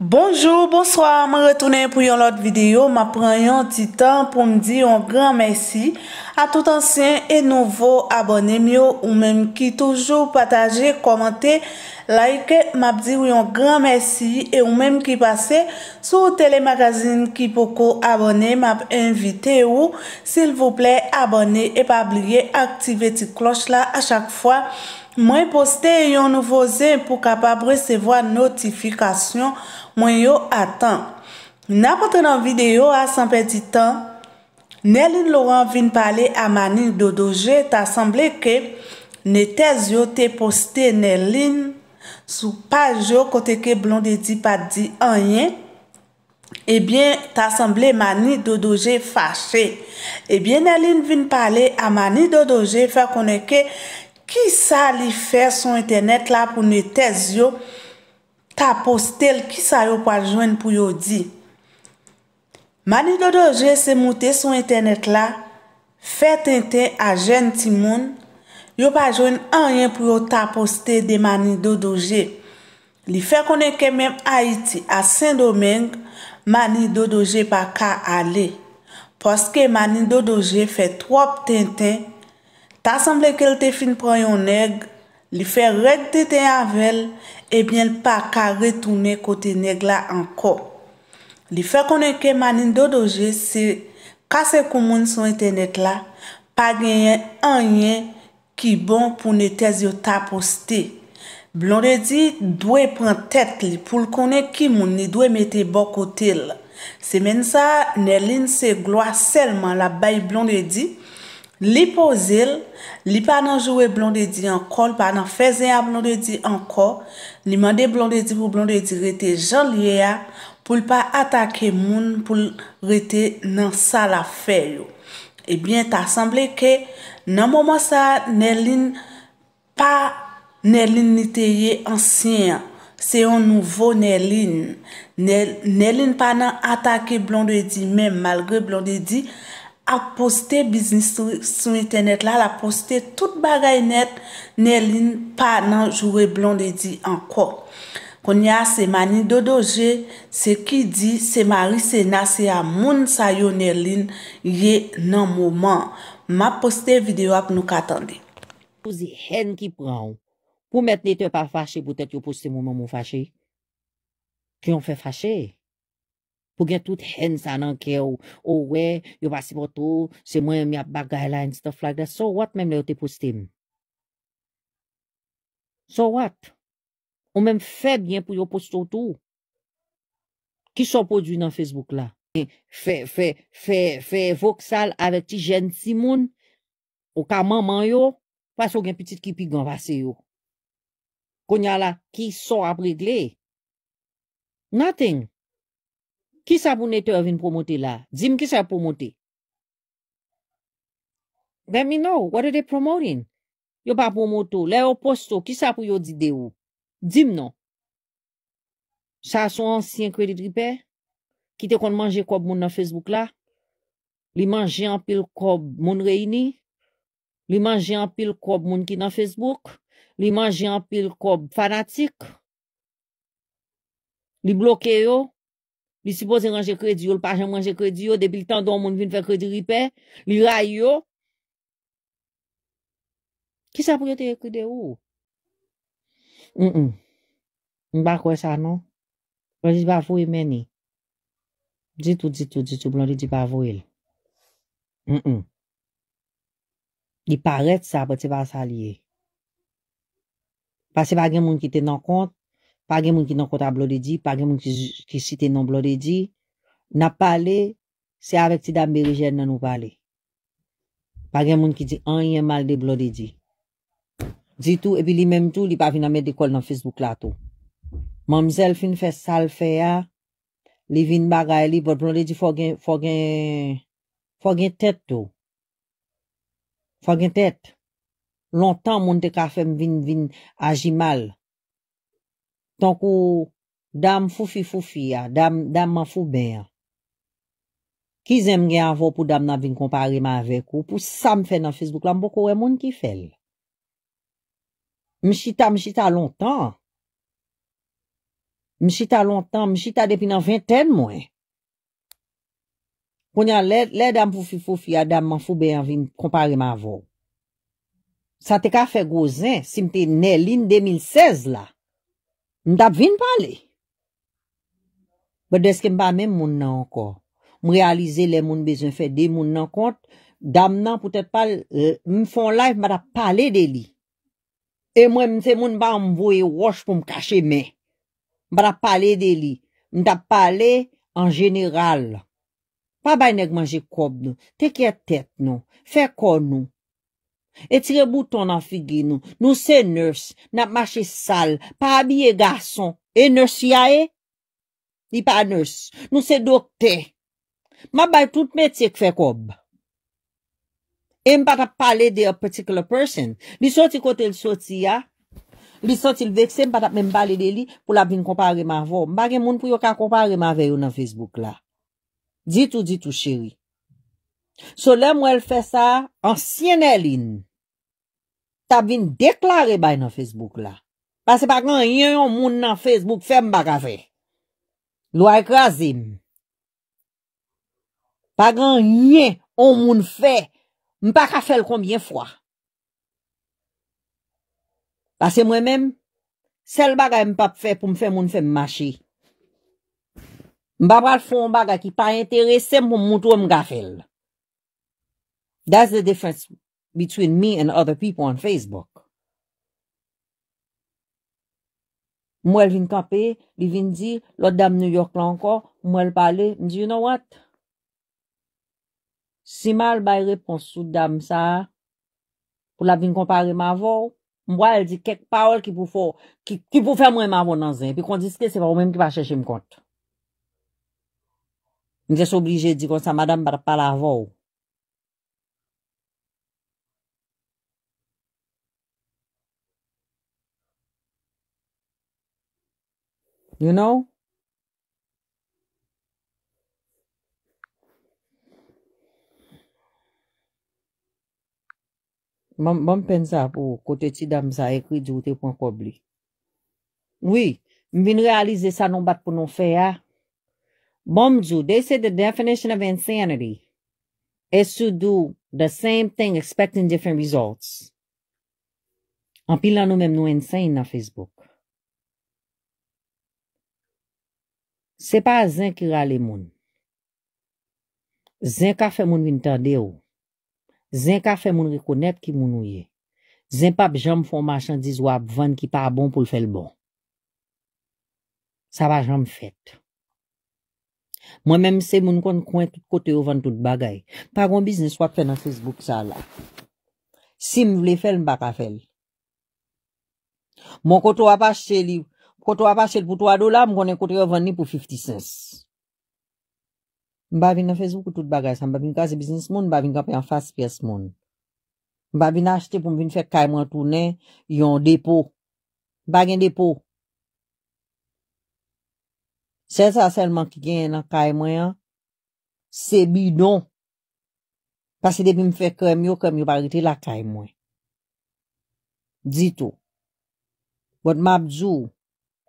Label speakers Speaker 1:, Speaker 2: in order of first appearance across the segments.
Speaker 1: Bonjour, bonsoir, mwen retounen pou yon lot videyo, mwen pren yon ti tan pou mdi yon gran mersi A tout ansyen e nouvo abonem yo, ou menm ki toujou pataje, komante, like, mwen mdi yon gran mersi E ou menm ki pase sou telemagazine ki poko abonem, mwen mwen mvite ou Sil vouple abonem e pa ablie aktive ti kloch la a chak fwa Mwen poste yon nouvo zin pou kapab resevo a notifikasyon mwen yo atan. Na konten an videyo a sanpe di tan, Nelin Laurent vin pale a mani do doje, ta sanble ke netez yo te poste Nelin sou paj yo kote ke blon de di pat di anyen, e bien ta sanble mani do doje fache. E bien Nelin vin pale a mani do doje fa koneke Ki sa li fe son internet la pou ne tez yo tapostel ki sa yo pa jwen pou yo di? Mani dodoje se moute son internet la, fe tenten a jen timon, yo pa jwen anyen pou yo tapostel de mani dodoje. Li fe konen kemen Haiti a Saint-Domingue, mani dodoje pa ka ale. Poske mani dodoje fe twop tenten. Ta sanble ke l te fin pran yon neg, li fe rek de te yon vel, ebyen pa ka retoune kote neg la anko. Li fe konen kemanin do doje se kase koumoun son te net la, pa genyen anyen ki bon pou ne tezyo ta poste. Blondedi dwe pran tet li pou l konen ki moun ni dwe mette bok o tel. Se men sa, ne lin se gloa selman la bayi blondedi. Li po zil, li pa nan jowe blondedi an kol, pa nan feze a blondedi an kol, li mande blondedi pou blondedi rete jolye a, pou li pa atake moun pou rete nan sa la feyo. Ebyen, eh ta semble ke nan mouman sa, ne lin pa ne lin niteye ansyen, se yo nouvo ne lin. Ne lin pa nan atake blondedi men, malgre blondedi, A poste biznis sou internet la, la poste tout bagay net, Nerlin pa nan jure blon de di anko. Kon ya semanin do doje, se ki di, semanin se nasi a moun sayo Nerlin ye nan mouman. Ma poste video ap nou ka atande. Pouzi
Speaker 2: hen ki pran ou, pou mette ne te pa fache, pou tete yo poste mouman mou fache. Ki yon fe fache. pou gen tout hen sa nan kè ou. Ou oh, we, yo basi potou, se mwen mi ap bagay la en stof flag la, so wat menm le yo te postem? So wat? Ou menm fe gwen pou yo postotou? Ki son podu nan Facebook la? Fe, fe, fe, fe, fe voksal avet ti jen simoun ou ka maman yo, pas ou gen petit ki pigan basi yo. Konya la, ki son ap regle? Nothing. Ki sa pou neto avin promote la? Dime ki sa promote? Let me know. What are they promoting? Yo pa promote ou. Le ou post ou. Ki sa pou yo di de ou? Dime nou. Sa sou ansyen kredi tripe. Ki te kon manje kob moun nan Facebook la. Li manje an pil kob moun reini. Li manje an pil kob moun ki nan Facebook. Li manje an pil kob fanatik. Li bloke yo. Li sipo se ranjè kredi yo, l pa jèm ranjè kredi yo, depil tan don moun vin fè kredi ripè, li ray yo. Ki sa pou yo te rekri de ou? M'n m'n, m'n bakwe sa nou? Blondi di bavou yi meni. Di tou, di tou, di tou, blondi di bavou el. M'n m. Li paret sa pou ti ba salye. Pas se ba gen moun ki te nan kont, pa gen moun ki nan konta blode di, pa gen moun ki siten nan blode di, nan pale, se avèk ti dam berijè nan nou pale. Pa gen moun ki di, an yè mal de blode di. Di tou, epi li menm tou, li pa vin nan med dekol nan Facebook la tou. Mamzel fin fè sal fè ya, li vin bagay li, blode di fò gen, fò gen, fò gen tèt tou. Fò gen tèt. Lontan moun te ka fèm vin, vin aji mal. tan kou dam fufi fufi a, dam man fube a, ki zem gen avou pou dam nan vin kompareman vek ou, pou sa m fè nan Facebook la, m boko wè moun ki fèl. M chita, m chita lontan. M chita lontan, m chita depi nan vinten mwen. Pou nyan, lè dam fufi fufi a, dam man fube a, vin kompareman avou. Sa te ka fè gòzèn, si m te ne lin 2016 la, Ndap vin pale. Bo deske mba men moun nan ankor. M realize le moun bezon fede, moun nan kont. Dam nan pote pal, m fon laj mba da pale dele. E mwen mse moun ba m vouye wosh pou m kache men. Mba da pale dele. Ndap pale an general. Pa bay nek manje kob nou. Tekye tet nou. Fè kon nou. Etire bouton nan figi nou, nou se ners, nap mache sal, pa abye gason, e ners ya e, di pa ners, nou se dokte, ma bay tout metye kwek ob, e m patap pale de a particular person, li soti kote l soti ya, li soti l vekse, m patap men pale de li pou la bin kompareman vo, bagen moun pou yo kan kompareman veyo nan Facebook la, di tou di tou cheri. Sò lè mwen fè sa, ansyenè lin, tab vin deklare bay nan Facebook la. Pase pa gran yon yon moun nan Facebook fè m baga fè. Lwa ek razim. Pa gran yon yon moun fè, m baga fè l kombyen fwa. Pase mwen men, sel baga yon m pap fè pou m fè moun fè m machi. M baga l fon baga ki pa interese m pou moutou m gag fè l. That's the difference between me and other people on Facebook. Mwen vin kape, li vin di, lot dam New York lan ko, mwen pali, mi di, you know what? Si mal bay reponsu dam sa, pou la vin kompare ma vo, mwen di kek paol ki pou fè mwen ma vo nan zin, pi kon diske se pa ou menm ki pa chèche m kont. Mi deso oblije di kon sa madame pa la vo. You know? Mwen pen sa pou kote ti dam sa ekri di wote pou an kobli. Oui, mwen vini realize sa non bat pou non fe ya. Mwen mwen djou, they say the definition of insanity is to do the same thing expecting different results. An pilan nou men nou insane na Facebook. Se pa zin ki rale moun. Zin ka fe moun wintande ou. Zin ka fe moun rekonet ki moun ou ye. Zin pa jom fon machan diz wap vand ki pa bon pou l fel bon. Sa pa jom fet. Mwen menm se moun kon kwen tout kote ou vand tout bagay. Pa gwen biznis wap fe nan Facebook sa la. Si m wle fel m baka fel. Mwen koto wap ashe li ou. Koto apache pou 3 dola, mwen konen koto yo venni pou 50 sens. Mba vi nan fezou koutou t bagay san. Mba vi nan kaze biznes moun, mba vi nan kope yon fast price moun. Mba vi nan achete pou mvin fèk kay mwen tounen yon depo. Bagyen depo. Sen sa selman ki gen yon kay mwen, se bidon. Pase depi mwen fèk kèm yon kèm yon parite la kay mwen. Dito.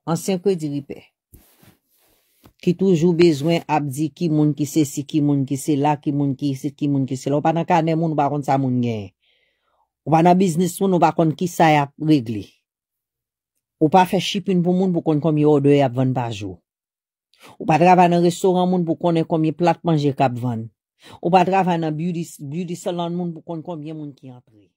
Speaker 2: An sen kwe diripe, ki toujou bezwen ap di ki moun ki se si, ki moun ki se la, ki moun ki se ki moun ki se la, ou pa nan kane moun ou pa kon sa moun genye, ou pa nan biznes moun ou pa kon ki sa yap regle, ou pa fe shipin pou moun pou kon kon mi o doye ap ven pa jo, ou pa dra van nan resoran moun pou kon kon mi plat manje kap ven, ou pa dra van nan biyudi solan moun pou kon kon miye moun ki ap regle.